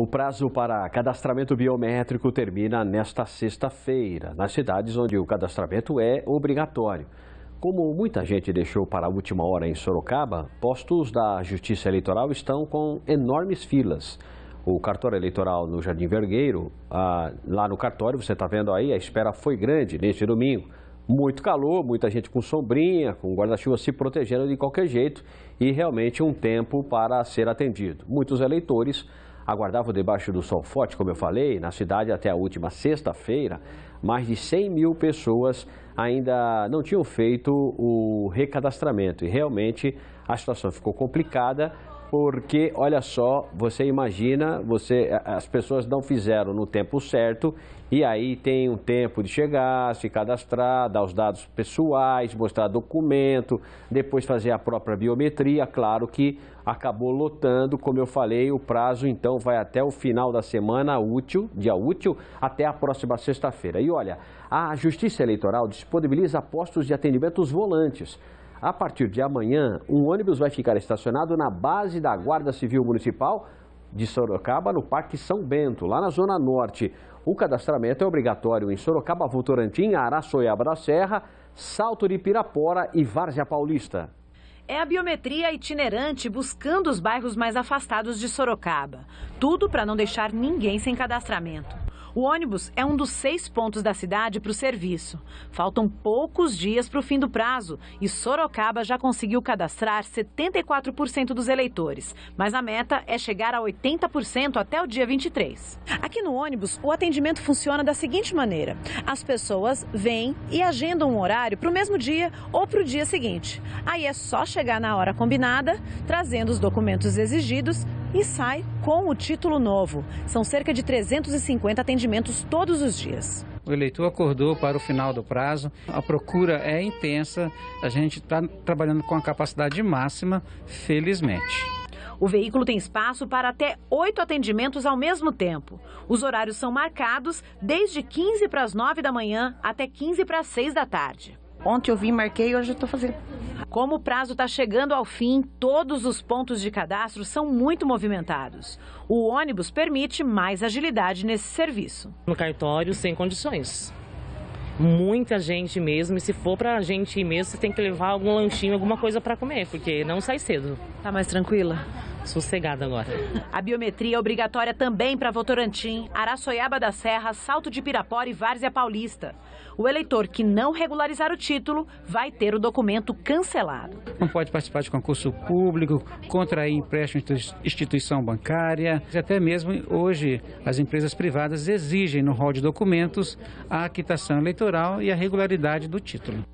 O prazo para cadastramento biométrico termina nesta sexta-feira, nas cidades onde o cadastramento é obrigatório. Como muita gente deixou para a última hora em Sorocaba, postos da Justiça Eleitoral estão com enormes filas. O cartório eleitoral no Jardim Vergueiro, ah, lá no cartório, você está vendo aí, a espera foi grande neste domingo. Muito calor, muita gente com sombrinha, com guarda-chuva se protegendo de qualquer jeito e realmente um tempo para ser atendido. Muitos eleitores aguardava debaixo do sol forte, como eu falei, na cidade até a última sexta-feira, mais de 100 mil pessoas ainda não tinham feito o recadastramento. E realmente a situação ficou complicada porque, olha só, você imagina, você, as pessoas não fizeram no tempo certo e aí tem um tempo de chegar, se cadastrar, dar os dados pessoais, mostrar documento, depois fazer a própria biometria. Claro que acabou lotando, como eu falei, o prazo então vai até o final da semana útil, dia útil, até a próxima sexta-feira. E olha, a Justiça Eleitoral disponibiliza postos de atendimentos volantes a partir de amanhã, um ônibus vai ficar estacionado na base da Guarda Civil Municipal de Sorocaba, no Parque São Bento, lá na Zona Norte. O cadastramento é obrigatório em Sorocaba, Votorantim, Araçoiaba da Serra, Salto de Pirapora e Várzea Paulista. É a biometria itinerante buscando os bairros mais afastados de Sorocaba. Tudo para não deixar ninguém sem cadastramento. O ônibus é um dos seis pontos da cidade para o serviço. Faltam poucos dias para o fim do prazo e Sorocaba já conseguiu cadastrar 74% dos eleitores, mas a meta é chegar a 80% até o dia 23. Aqui no ônibus, o atendimento funciona da seguinte maneira: as pessoas vêm e agendam um horário para o mesmo dia ou para o dia seguinte. Aí é só chegar na hora combinada, trazendo os documentos exigidos e sai com o título novo. São cerca de 350 atendimentos todos os dias. O eleitor acordou para o final do prazo, a procura é intensa, a gente está trabalhando com a capacidade máxima, felizmente. O veículo tem espaço para até oito atendimentos ao mesmo tempo. Os horários são marcados desde 15 para as 9 da manhã até 15 para as 6 da tarde. Ontem eu vim, marquei, hoje estou fazendo. Como o prazo está chegando ao fim, todos os pontos de cadastro são muito movimentados. O ônibus permite mais agilidade nesse serviço. No cartório, sem condições. Muita gente mesmo, e se for pra gente ir mesmo, você tem que levar algum lanchinho, alguma coisa para comer, porque não sai cedo. Tá mais tranquila? sossegado agora. A biometria é obrigatória também para Votorantim, Araçoiaba da Serra, Salto de Pirapora e Várzea Paulista. O eleitor que não regularizar o título vai ter o documento cancelado. Não pode participar de concurso público, contrair empréstimo instituição bancária. Até mesmo hoje, as empresas privadas exigem no rol de documentos a quitação eleitoral e a regularidade do título.